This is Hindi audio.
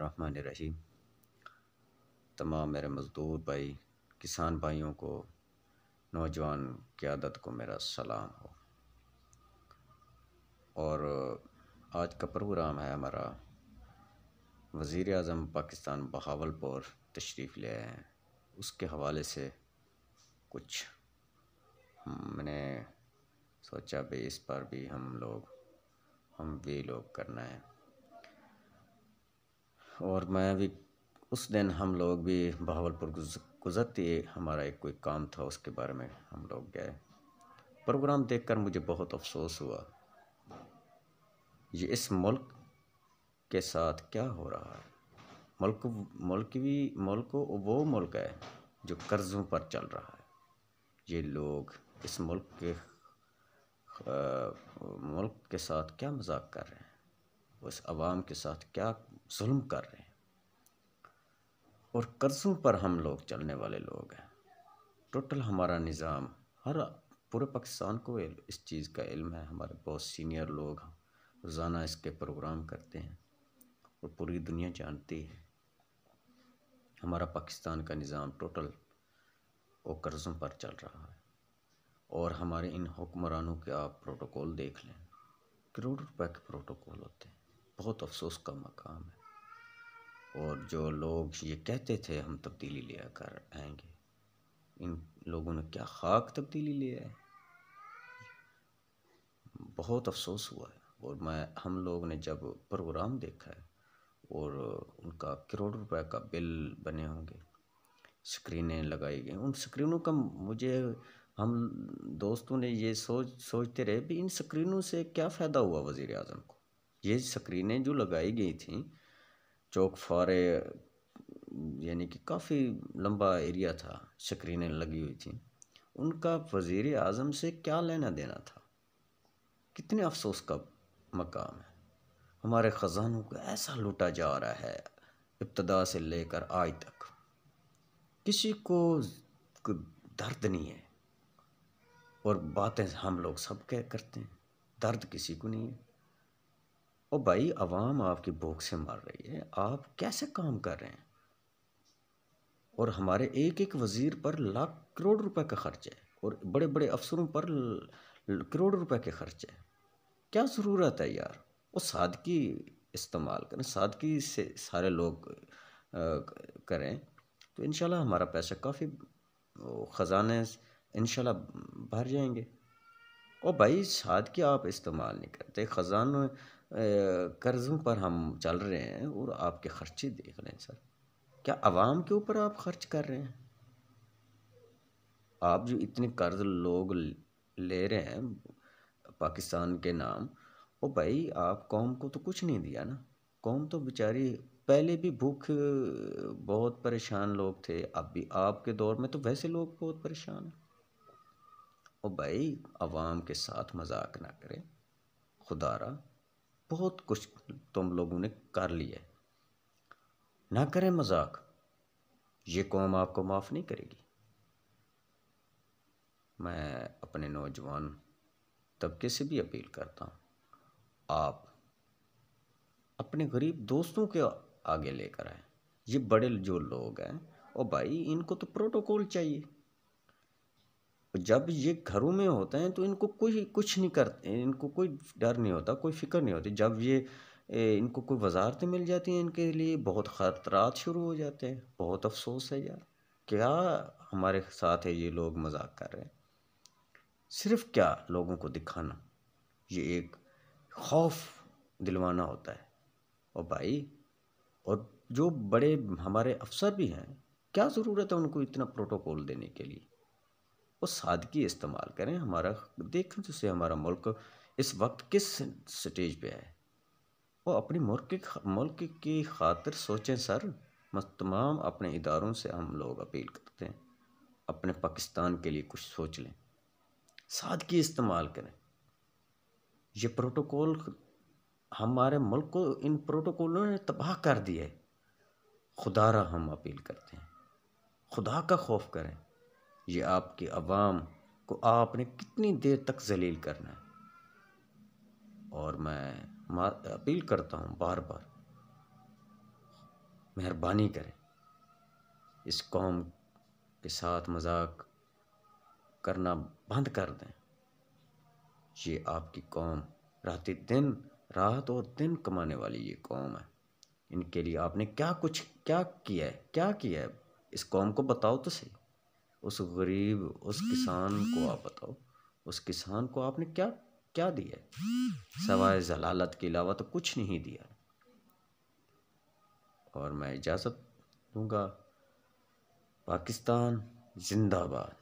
रहीम तमाम मेरे मज़दूर भाई किसान भाइयों को नौजवान क़्यादत को मेरा सलाम हो और आज का प्रोग्राम है हमारा वज़ी अजम पाकिस्तान बहावलपुर तशरीफ़ ले आए हैं उसके हवाले से कुछ मैंने सोचा भी इस पर भी हम लोग हम वे लोग करना है और मैं भी उस दिन हम लोग भी बहावलपुर गुजरते हमारा एक कोई काम था उसके बारे में हम लोग गए प्रोग्राम देखकर मुझे बहुत अफसोस हुआ ये इस मुल्क के साथ क्या हो रहा है मुल्क मुल्क भी मुल्क वो मुल्क है जो कर्ज़ों पर चल रहा है ये लोग इस मुल्क के आ, मुल्क के साथ क्या मजाक कर रहे हैं उस आवाम के साथ क्या जुल्म कर रहे हैं और कर्ज़ों पर हम लोग चलने वाले लोग हैं टोटल हमारा निज़ाम हर पूरे पाकिस्तान को इस चीज़ का इल्म है हमारे बहुत सीनियर लोग रोज़ाना इसके प्रोग्राम करते हैं और पूरी दुनिया जानती है हमारा पाकिस्तान का निज़ाम टोटल वो कर्ज़ों पर चल रहा है और हमारे इन हुक्मरानों के आप प्रोटोकॉल देख लें करोड़ रुपए के प्रोटोकॉल होते हैं बहुत अफसोस का मकाम है और जो लोग ये कहते थे हम तब्दीली ले कर आएंगे इन लोगों ने क्या खाक तब्दीली ले आए बहुत अफसोस हुआ है और मैं हम लोग ने जब प्रोग्राम देखा है और उनका करोड़ रुपए का बिल बने होंगे स्क्रीनें लगाई गई उन स्क्रीनों का मुझे हम दोस्तों ने ये सोच सोचते रहे भी इन स्क्रीनों से क्या फ़ायदा हुआ वज़ी अजम को ये स्क्रीनें जो लगाई गई थी चौक फारे यानी कि काफ़ी लंबा एरिया था स्क्रीनें लगी हुई थी उनका वज़ी अजम से क्या लेना देना था कितने अफसोस का मकाम है हमारे ख़जानों को ऐसा लूटा जा रहा है इब्तदा से लेकर आज तक किसी को दर्द नहीं है और बातें हम लोग सब कह करते हैं दर्द किसी को नहीं है ओ भाई आवाम आपकी भूख से मर रही है आप कैसे काम कर रहे हैं और हमारे एक एक वज़ीर पर लाख करोड़ रुपए का खर्च है और बड़े बड़े अफसरों पर करोड़ रुपए के खर्च है क्या ज़रूरत है यार वो सादगी इस्तेमाल करें सादगी से सारे लोग करें तो इन हमारा पैसा काफ़ी ख़जाने इन भर जाएंगे ओ भाई सादगी आप इस्तेमाल नहीं करते ख़जान कर्ज़ों पर हम चल रहे हैं और आपके ख़र्चे देख रहे हैं सर क्या आवाम के ऊपर आप खर्च कर रहे हैं आप जो इतने कर्ज लोग ले रहे हैं पाकिस्तान के नाम ओ भाई आप कौम को तो कुछ नहीं दिया ना कौम तो बेचारी पहले भी भूख बहुत परेशान लोग थे अब भी आपके दौर में तो वैसे लोग बहुत परेशान हैं ओ भाई आवाम के साथ मजाक ना करें खुदारा बहुत कुछ तुम लोगों ने कर लिया है ना करें मजाक ये कौम आपको माफ़ नहीं करेगी मैं अपने नौजवान तबके से भी अपील करता हूँ आप अपने गरीब दोस्तों के आगे लेकर आए ये बड़े जो लोग हैं ओ भाई इनको तो प्रोटोकॉल चाहिए जब ये घरों में होते हैं तो इनको कोई कुछ नहीं करते इनको कोई डर नहीं होता कोई फिक्र नहीं होती जब ये इनको कोई वजारतें मिल जाती हैं इनके लिए बहुत ख़तरात शुरू हो जाते हैं बहुत अफसोस है यार क्या हमारे साथ है ये लोग मजाक कर रहे हैं सिर्फ क्या लोगों को दिखाना ये एक खौफ दिलवाना होता है और भाई और जो बड़े हमारे अफसर भी हैं क्या ज़रूरत है उनको इतना प्रोटोकॉल देने के लिए वो सादगी इस्तेमाल करें हमारा देखें जैसे हमारा मुल्क इस वक्त किस स्टेज पे है वो अपने मुल्क के मुल्क की खातिर सोचें सर तमाम अपने इदारों से हम लोग अपील करते हैं अपने पाकिस्तान के लिए कुछ सोच लें सादगी इस्तेमाल करें ये प्रोटोकॉल हमारे मुल्क को इन प्रोटोकॉलों ने तबाह कर दिया है खुदा रहा हम अपील करते हैं खुदा का खौफ करें ये आपके अवाम को आपने कितनी देर तक जलील करना है और मैं अपील करता हूँ बार बार मेहरबानी करें इस कौम के साथ मजाक करना बंद कर दें ये आपकी कौम रात दिन रात और दिन कमाने वाली ये कौम है इनके लिए आपने क्या कुछ क्या किया है क्या किया है इस कौम को बताओ तो सही उस गरीब उस किसान को आप बताओ उस किसान को आपने क्या क्या दिया है सवाए जलालत के अलावा तो कुछ नहीं दिया और मैं इजाज़त दूंगा पाकिस्तान जिंदाबाद